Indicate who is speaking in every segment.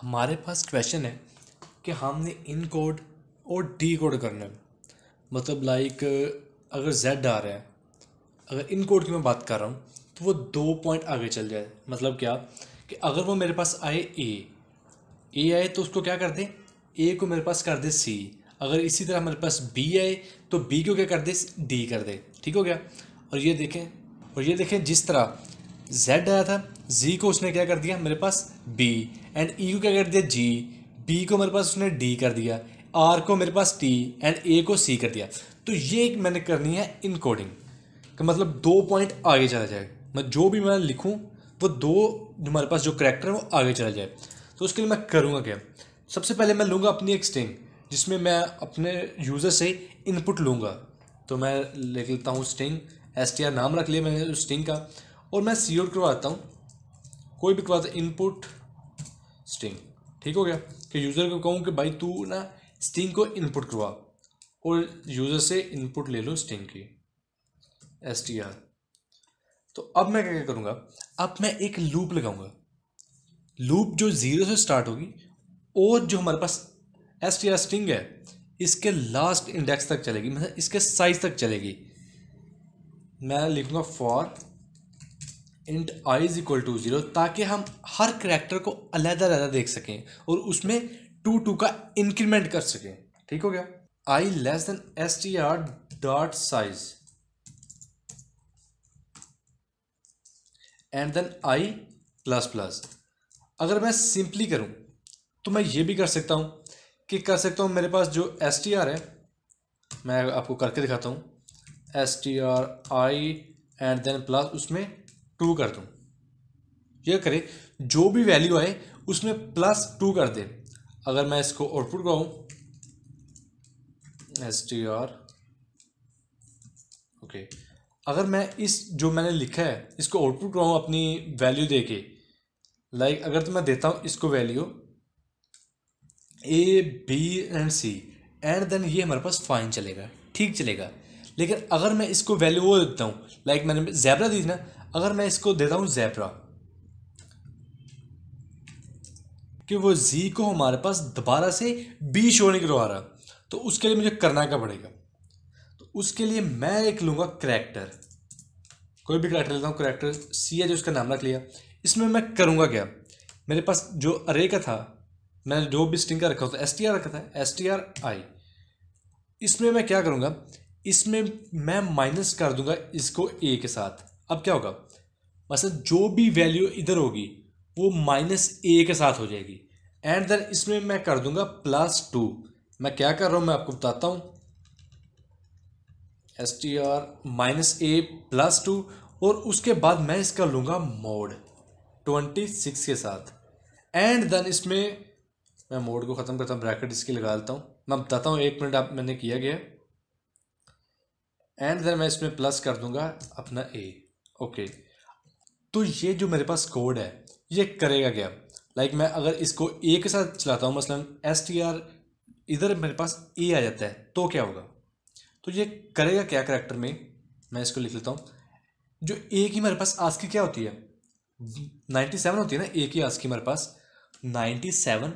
Speaker 1: हमारे पास क्वेश्चन है कि हमने इन कोड और डी कोड करना है मतलब लाइक अगर जेड आ रहा है अगर इन कोड की मैं बात कर रहा हूँ तो वो दो पॉइंट आगे चल जाए मतलब क्या कि अगर वो मेरे पास आए ए ए आए तो उसको क्या कर दें ए को मेरे पास कर दे सी अगर इसी तरह मेरे पास बी आए तो बी को क्या कर दे डी कर दे ठीक हो गया और ये देखें और ये देखें जिस तरह जेड आया था जी को उसने क्या कर दिया मेरे पास बी एंड ई को क्या कर दिया जी बी को मेरे पास उसने डी कर दिया आर को मेरे पास टी एंड ए को सी कर दिया तो ये एक मैंने करनी है इनकोडिंग का मतलब दो पॉइंट आगे चला जाए मैं जो भी मैं लिखूँ वो दो जो हमारे पास जो करेक्टर है वो आगे चला जाए तो उसके लिए मैं करूँगा क्या सबसे पहले मैं लूँगा अपनी एक स्ट्रिंग जिसमें मैं अपने यूज़र से इनपुट लूँगा तो मैं लिख लेता हूँ स्ट्रिंग एस टी आर नाम रख लिया मैंने उस स्ट्रिंग का और मैं सी करवाता हूँ कोई भी करवाता इनपुट स्टिंग ठीक हो गया कि यूज़र को कहूँ कि भाई तू ना स्टिंग को इनपुट करवा और यूज़र से इनपुट ले लो स्टिंग की एस टी आर तो अब मैं क्या क्या करूँगा अब मैं एक लूप लगाऊंगा लूप जो ज़ीरो से स्टार्ट होगी और जो हमारे पास एस टी आर स्टिंग है इसके लास्ट इंडेक्स तक चलेगी मतलब इसके साइज तक चलेगी मैं लिखूंगा for int I is equal to zero ताकि हम हर करेक्टर को अलग अलग देख सकें और उसमें टू टू का इंक्रीमेंट कर सकें ठीक हो गया I less than S T R dot size and then I plus plus अगर मैं सिंपली करूं तो मैं ये भी कर सकता हूं कि कर सकता हूं मेरे पास जो एस टी आर है मैं आपको करके दिखाता हूं S T R I and then plus उसमें टू कर दूँ यह करें जो भी वैल्यू आए उसमें प्लस टू कर दें अगर मैं इसको आउटपुट कहूँ एस टी आर ओके अगर मैं इस जो मैंने लिखा है इसको आउटपुट कहूँ अपनी वैल्यू दे के लाइक like, अगर तो मैं देता हूँ इसको value A B and C and then ये हमारे पास फाइन चलेगा ठीक चलेगा लेकिन अगर मैं इसको वैल्यू वो देता हूँ लाइक like मैंने जैबरा दी थी ना अगर मैं इसको देता हूँ जैबरा कि वो जी को हमारे पास दोबारा से बी शो नहीं करवा रहा तो उसके लिए मुझे करना क्या पड़ेगा तो उसके लिए मैं एक लूँगा करैक्टर कोई भी करैक्टर लेता हूँ करैक्टर सी है जो उसका नाम रख लिया इसमें मैं करूँगा क्या मेरे पास जो अरे का था मैंने जो भी स्टिंग का रखा होता एस टी आर रखा था एस टी आर आई इसमें मैं क्या करूँगा इसमें मैं माइनस कर दूंगा इसको ए के साथ अब क्या होगा मतलब जो भी वैल्यू इधर होगी वो माइनस ए के साथ हो जाएगी एंड देन इसमें मैं कर दूंगा प्लस टू मैं क्या कर रहा हूं मैं आपको बताता हूं S T R minus A plus two और उसके बाद मैं इसका लूंगा मोड ट्वेंटी सिक्स के साथ एंड देन इसमें मैं मोड को ख़त्म करता हूँ ब्रैकेट इसकी लगा देता हूँ मैं बताता हूँ एक मिनट आप मैंने किया गया एंड देन मैं इसमें प्लस कर दूंगा अपना ए ओके तो ये जो मेरे पास कोड है ये करेगा क्या लाइक मैं अगर इसको ए के साथ चलाता हूँ मसलन एस टी आर इधर मेरे पास ए आ जाता है तो क्या होगा तो ये करेगा क्या करेक्टर में मैं इसको लिख लेता हूँ जो ए की मेरे पास आज की क्या होती है नाइन्टी सेवन होती है ना ए की आज की मेरे पास ninety seven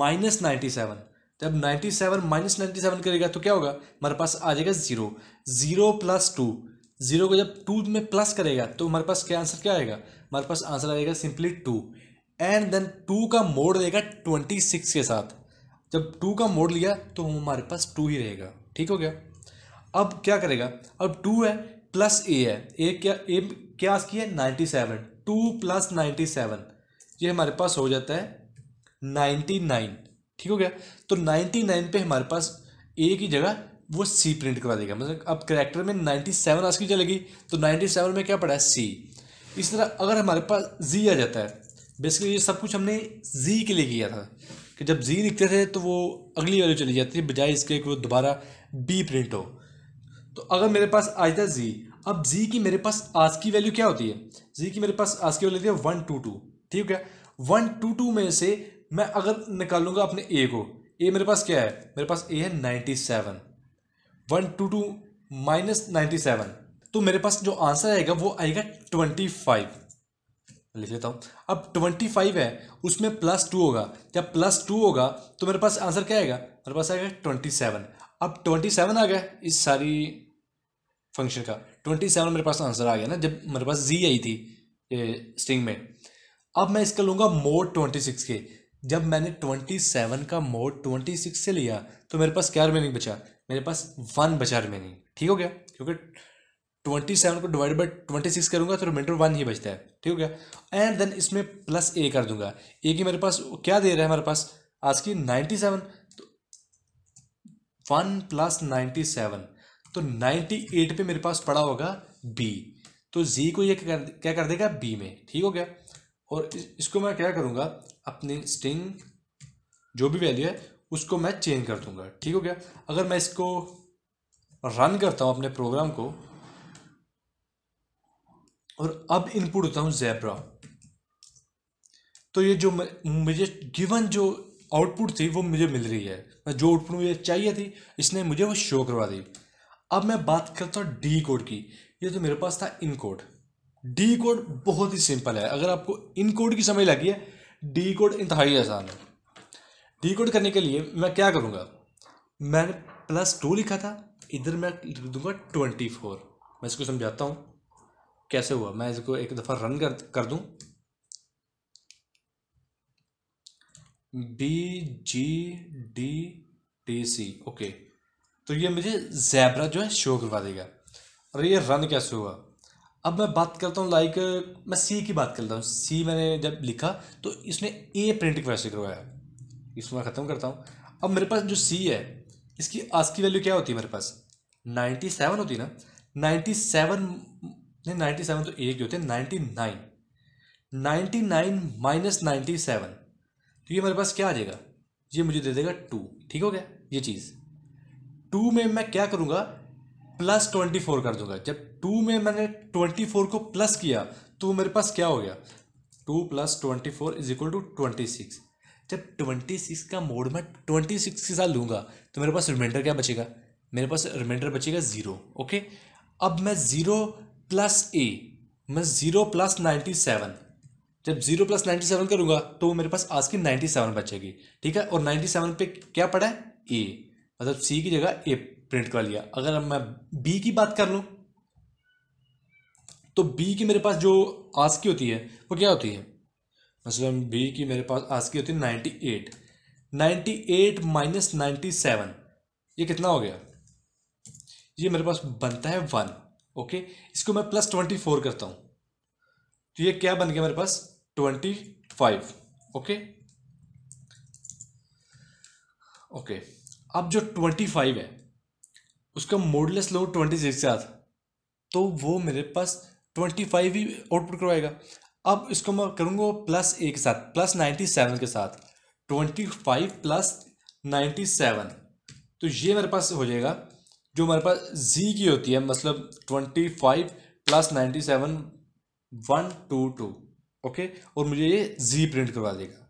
Speaker 1: minus ninety seven जब ninety seven minus ninety seven करेगा तो क्या होगा मेरे पास आ जाएगा zero zero plus two zero को जब टू में प्लस करेगा तो हमारे पास क्या आंसर क्या आएगा हमारे पास आंसर आएगा simply two and then two का मोड रहेगा ट्वेंटी सिक्स के साथ जब टू का मोड लिया तो हमारे पास टू ही रहेगा ठीक हो गया अब क्या करेगा अब टू है प्लस ए है ए क्या ए क्या इसकी है ninety seven two plus ninety seven ये हमारे पास हो जाता है नाइन्टी नाइन ठीक हो गया तो नाइन्टी नाइन पर हमारे पास ए की जगह वो सी प्रिंट करा देगा मतलब अब करेक्टर में नाइन्टी सेवन आज की चलेगी तो नाइन्टी सेवन में क्या पड़ा है सी इस तरह अगर हमारे पास जी आ जाता है बेसिकली ये सब कुछ हमने जी के लिए किया था कि जब जी लिखते थे तो वो अगली वैल्यू चली जाती है बजाय इसके कि वो दोबारा बी प्रिंट हो तो अगर मेरे पास आ जाता है जी अब जी की मेरे पास आज की वैल्यू क्या होती है जी की मेरे पास आज की वैल्यू होती है वन टू टू ठीक है वन टू टू में से मैं अगर निकालूंगा अपने ए को ए मेरे पास क्या है मेरे पास ए है ninety seven one two two minus ninety seven तो मेरे पास जो आंसर आएगा वो आएगा ट्वेंटी फाइव लिख लेता हूँ अब ट्वेंटी फाइव है उसमें प्लस टू होगा जब प्लस टू होगा तो मेरे पास आंसर क्या आएगा मेरे पास आएगा ट्वेंटी सेवन अब ट्वेंटी सेवन आ गया इस सारी फंक्शन का ट्वेंटी सेवन मेरे पास आंसर आ गया ना जब मेरे पास जी आई थी ये स्ट्रिंग में अब मैं इसका लूँगा मोड ट्वेंटी सिक्स के जब मैंने ट्वेंटी सेवन का मोड ट्वेंटी सिक्स से लिया तो मेरे पास क्या रिमेनिंग बचा मेरे पास वन बचा रिमेनिंग ठीक हो गया क्योंकि ट्वेंटी सेवन को डिवाइड बाई ट्वेंटी सिक्स करूंगा तो रिमाइंडर वन ही बचता है ठीक हो गया एंड देन इसमें प्लस ए कर दूंगा ए की मेरे पास क्या दे रहा है हमारे पास आज की नाइन्टी सेवन तो वन प्लस नाइन्टी सेवन तो नाइन्टी एट पर मेरे पास पड़ा होगा बी तो जी को ये कर, क्या कर देगा बी में ठीक हो गया और इसको मैं क्या करूँगा अपनी स्ट्रिंग जो भी वैल्यू है उसको मैं चेंज कर दूंगा ठीक हो गया अगर मैं इसको रन करता हूँ अपने प्रोग्राम को और अब इनपुट होता हूँ जेब्रा तो ये जो मुझे गिवन जो आउटपुट थी वो मुझे मिल रही है मैं जो आउटपुट मुझे चाहिए थी इसने मुझे वो शो करवा दी अब मैं बात करता हूँ डी कोड की ये तो मेरे पास था इन कोड डी कोड बहुत ही सिंपल है अगर आपको इन कोड की समझ लगी है डी कोड इंतहाई आसान है कोड करने के लिए मैं क्या करूँगा मैंने प्लस टू लिखा था इधर मैं लिख दूंगा ट्वेंटी फोर मैं इसको समझाता हूँ कैसे हुआ मैं इसको एक दफ़ा रन कर कर दूँ B G D T C okay तो ये मुझे जैबरा जो है शो करवा देगा और ये रन कैसे हुआ अब मैं बात करता हूँ लाइक मैं सी की बात करता हूँ सी मैंने जब लिखा तो इसने ए प्रिंट कैसे करवाया इसको मैं ख़त्म करता हूँ अब मेरे पास जो सी है इसकी आज की वैल्यू क्या होती है मेरे पास नाइन्टी सेवन होती ना नाइन्टी सेवन नहीं नाइन्टी सेवन तो एक ही होते ninety nine ninety nine minus ninety seven तो ये मेरे पास क्या आ जाएगा ये मुझे दे देगा टू ठीक हो गया ये चीज़ टू में मैं क्या करूँगा प्लस ट्वेंटी फोर कर दूंगा जब टू में मैंने ट्वेंटी फोर को प्लस किया तो मेरे पास क्या हो गया two plus twenty four is equal to twenty six जब ट्वेंटी सिक्स का मोड में ट्वेंटी सिक्स के साथ लूँगा तो मेरे पास रिमाइंडर क्या बचेगा मेरे पास रिमाइंडर बचेगा ज़ीरो ओके अब मैं ज़ीरो प्लस ए मैं ज़ीरो प्लस नाइन्टी सेवन जब जीरो प्लस नाइन्टी सेवन करूँगा तो मेरे पास आज की नाइन्टी सेवन बचेगी ठीक है और नाइन्टी सेवन पर क्या पड़ा है ए मतलब सी की जगह ए प्रिंट कर लिया अगर मैं बी की बात कर लूँ तो बी की मेरे पास जो आज की होती है वो क्या होती है मसलन मतलब बी की मेरे पास आज की होती है ninety eight ninety eight minus ninety seven ये कितना हो गया ये मेरे पास बनता है वन ओके इसको मैं प्लस ट्वेंटी फोर करता हूँ तो ये क्या बन गया मेरे पास ट्वेंटी फाइव ओके ओके अब जो ट्वेंटी फाइव है उसका मोडलेस लो ट्वेंटी सिक्स था तो वो मेरे पास ट्वेंटी फाइव ही आउटपुट करवाएगा अब इसको मैं करूँगा प्लस ए के साथ प्लस नाइन्टी सेवन के साथ twenty five plus ninety seven तो ये मेरे पास हो जाएगा जो मेरे पास जी की होती है मतलब twenty five plus ninety seven one two two okay और मुझे ये जी प्रिंट करवा देगा